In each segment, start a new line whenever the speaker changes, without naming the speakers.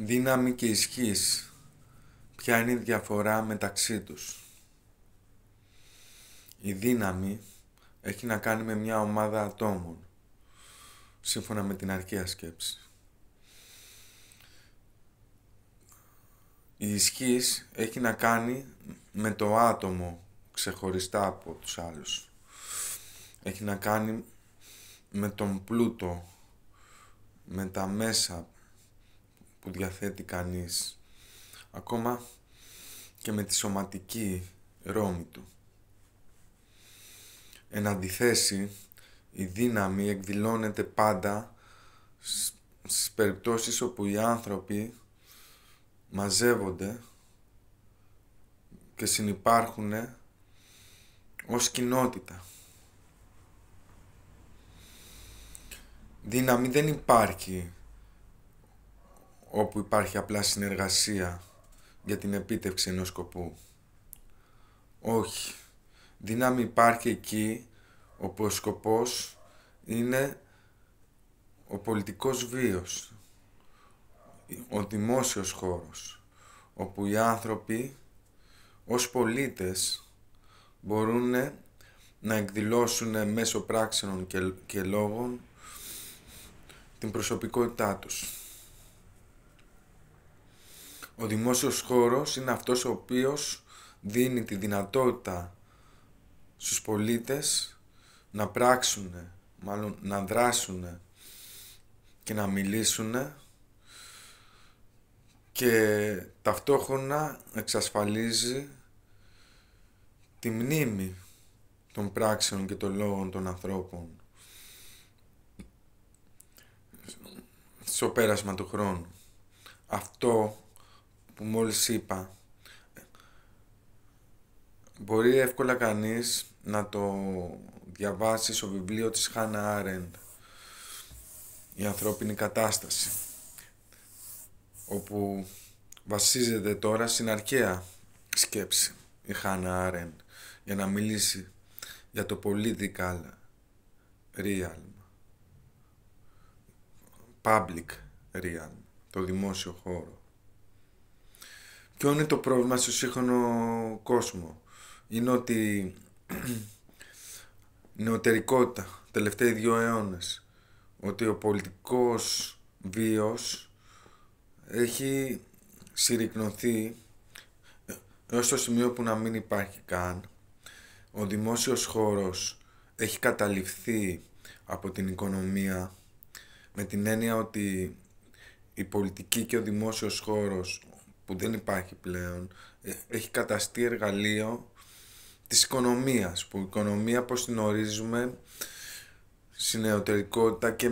Δύναμη και ισχύς. Ποια είναι η διαφορά μεταξύ τους. Η δύναμη έχει να κάνει με μια ομάδα ατόμων, σύμφωνα με την αρχαία σκέψη. Η ισχύς έχει να κάνει με το άτομο ξεχωριστά από τους άλλους. Έχει να κάνει με τον πλούτο, με τα μέσα που διαθέτει κανείς ακόμα και με τη σωματική ρόμη του. Εν αντιθέσει, η δύναμη εκδηλώνεται πάντα στις περιπτώσεις όπου οι άνθρωποι μαζεύονται και συνυπάρχουν ως κοινότητα. Δύναμη δεν υπάρχει όπου υπάρχει απλά συνεργασία για την επίτευξη ενός σκοπού. Όχι. Δύναμη υπάρχει εκεί όπου ο σκοπός είναι ο πολιτικός βίος, ο δημόσιος χώρος, όπου οι άνθρωποι ως πολίτες μπορούν να εκδηλώσουν μέσω πράξεων και λόγων την προσωπικότητά τους. Ο δημόσιος χώρος είναι αυτός ο οποίος δίνει τη δυνατότητα στους πολίτες να πράξουν, μάλλον να δράσουν και να μιλήσουν και ταυτόχρονα εξασφαλίζει τη μνήμη των πράξεων και των λόγων των ανθρώπων στο πέρασμα του χρόνου. Αυτό που μόλις είπα. Μπορεί εύκολα κανείς να το διαβάσει στο βιβλίο της Χάνα Άρεντ «Η ανθρώπινη κατάσταση» όπου βασίζεται τώρα στην αρχαία σκέψη η Χάνα Άρεν για να μιλήσει για το political real public real το δημόσιο χώρο Ποιο είναι το πρόβλημα στο σύγχρονο κόσμο. Είναι ότι νεωτερικότητα, τελευταίοι δύο αιώνες, ότι ο πολιτικός βίος έχει συρρυκνωθεί έως το σημείο που να μην υπάρχει καν. Ο δημόσιος χώρος έχει καταληφθεί από την οικονομία με την έννοια ότι η πολιτική και ο δημόσιος χώρος που δεν υπάρχει πλέον, ε, έχει καταστεί εργαλείο της οικονομίας, που η οικονομία πώς την ορίζουμε στην εωτερικότητα, και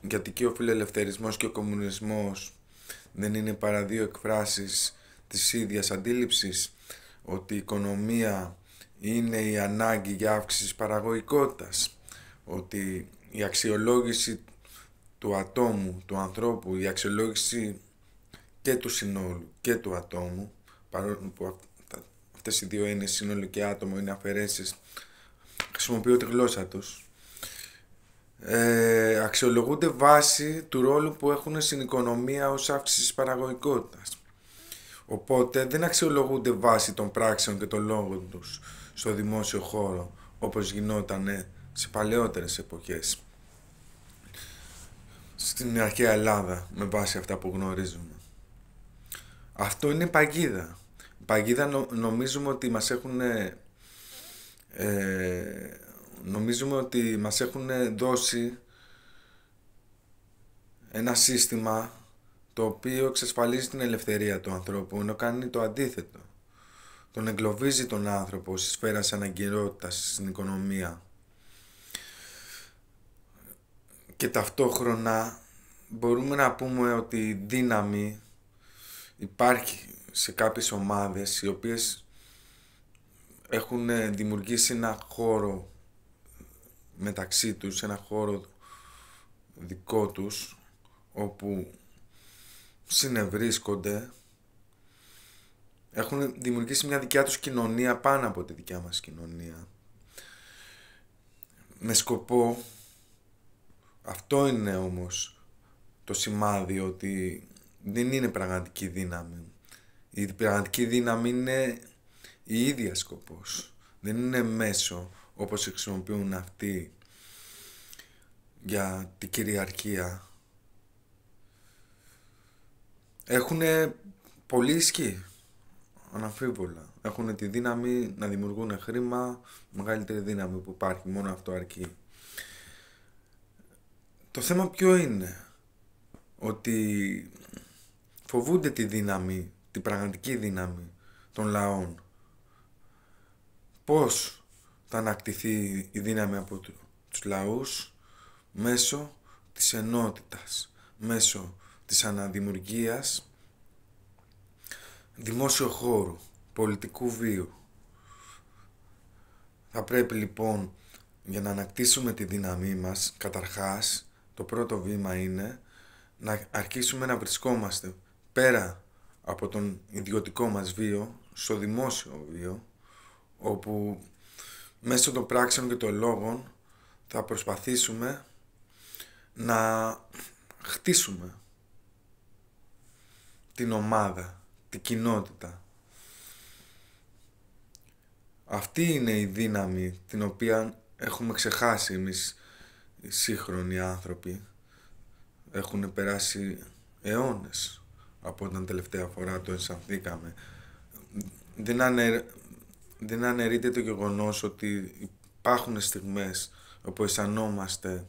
γιατί και ο φιλελευθερισμός και ο κομμουνισμός δεν είναι παρά δύο εκφράσεις της ίδιας αντίληψης ότι η οικονομία είναι η ανάγκη για αύξηση παραγωγικότητας, ότι η αξιολόγηση του ατόμου, του ανθρώπου, η αξιολόγηση και του συνόλου και του ατόμου, παρόλο που αυτές οι δύο είναι σύνολο και άτομο είναι αφαιρέσεις, χρησιμοποιώ τη γλώσσα τους, ε, αξιολογούνται βάσει του ρόλου που έχουν στην οικονομία ως αύξηση της παραγωγικότητας. Οπότε δεν αξιολογούνται βάσει των πράξεων και των λόγων τους στο δημόσιο χώρο, όπως γινόταν σε παλαιότερες εποχές στην αρχαία Ελλάδα με βάση αυτά που γνωρίζουμε. Αυτό είναι παγίδα. Παγίδα νομίζουμε ότι μας έχουν... Ε, νομίζουμε ότι μας έχουν δώσει ένα σύστημα το οποίο εξασφαλίζει την ελευθερία του ανθρώπου, ενώ κάνει το αντίθετο. Τον εγκλωβίζει τον άνθρωπο στη σφαίρα της αναγκαιρότητας, στην οικονομία. Και ταυτόχρονα μπορούμε να πούμε ότι η δύναμη υπάρχει σε κάποιες ομάδες οι οποίες έχουν ε, δημιουργήσει ένα χώρο μεταξύ τους, ένα χώρο δικό τους όπου συνευρίσκονται έχουν δημιουργήσει μια δικιά τους κοινωνία πάνω από τη δικιά μας κοινωνία με σκοπό αυτό είναι όμως το σημάδι ότι δεν είναι πραγματική δύναμη. Η πραγματική δύναμη είναι η ίδια σκοπός. Δεν είναι μέσο όπως χρησιμοποιούν αυτοί για την κυριαρχία. Έχουν πολύ ισχύ, αναμφίβολα. Έχουν τη δύναμη να δημιουργούν χρήμα, μεγαλύτερη δύναμη που υπάρχει, μόνο αυτό αρκεί. Το θέμα ποιο είναι, ότι φοβούνται τη δύναμη, την πραγματική δύναμη των λαών. Πώς θα ανακτηθεί η δύναμη από τους λαούς μέσω της ενότητας, μέσω της αναδημιουργίας δημόσιο χώρου, πολιτικού βίου. Θα πρέπει λοιπόν για να ανακτήσουμε τη δύναμή μας, καταρχάς, το πρώτο βήμα είναι να αρχίσουμε να βρισκόμαστε πέρα από τον ιδιωτικό μας βίο στο δημόσιο βίο όπου μέσω των πράξεων και των λόγων θα προσπαθήσουμε να χτίσουμε την ομάδα, την κοινότητα. Αυτή είναι η δύναμη την οποία έχουμε ξεχάσει εμείς οι σύγχρονοι άνθρωποι. Έχουν περάσει αιώνες από όταν τελευταία φορά το ενσανθήκαμε. Δεν, δεν αναιρείται το γεγονός ότι υπάρχουν στιγμές όπου αισθανόμαστε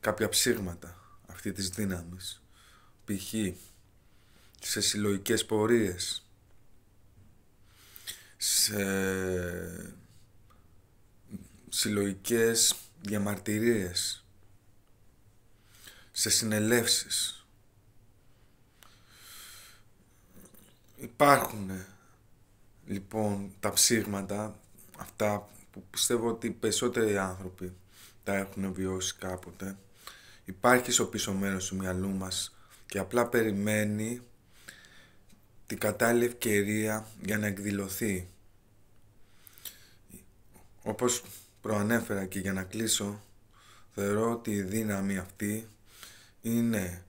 κάποια ψήγματα αυτή της δύναμης. Π.χ. σε συλλογικές πορείες, σε συλλογικές διαμαρτυρίες, σε συνελεύσεις. Υπάρχουν λοιπόν τα ψήγματα, αυτά που πιστεύω ότι περισσότεροι άνθρωποι τα έχουν βιώσει κάποτε. Υπάρχει στο πίσω μέρος του μυαλού μας και απλά περιμένει την κατάλληλη ευκαιρία για να εκδηλωθεί. Όπως προανέφερα και για να κλείσω, θεωρώ ότι η δύναμη αυτή είναι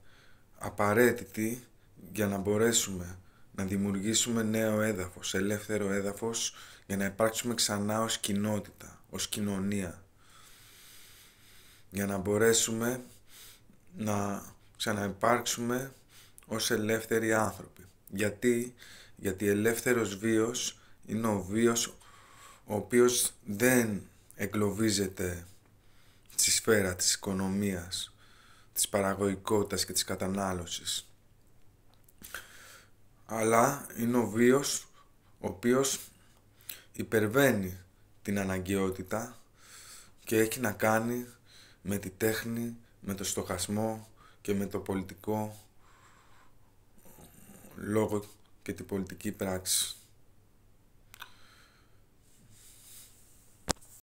απαραίτητη για να μπορέσουμε να δημιουργήσουμε νέο έδαφος, ελεύθερο έδαφος για να υπάρξουμε ξανά ως κοινότητα, ως κοινωνία. Για να μπορέσουμε να ξαναυπάρξουμε ως ελεύθεροι άνθρωποι. Γιατί, γιατί ελεύθερος βίος είναι ο βίος ο οποίος δεν εγκλωβίζεται στη σφαίρα της οικονομίας, της παραγωγικότητας και της κατανάλωσης αλλά είναι ο βίος ο οποίος υπερβαίνει την αναγκαιότητα και έχει να κάνει με τη τέχνη, με το στοχασμό και με το πολιτικό λόγο και την πολιτική πράξη.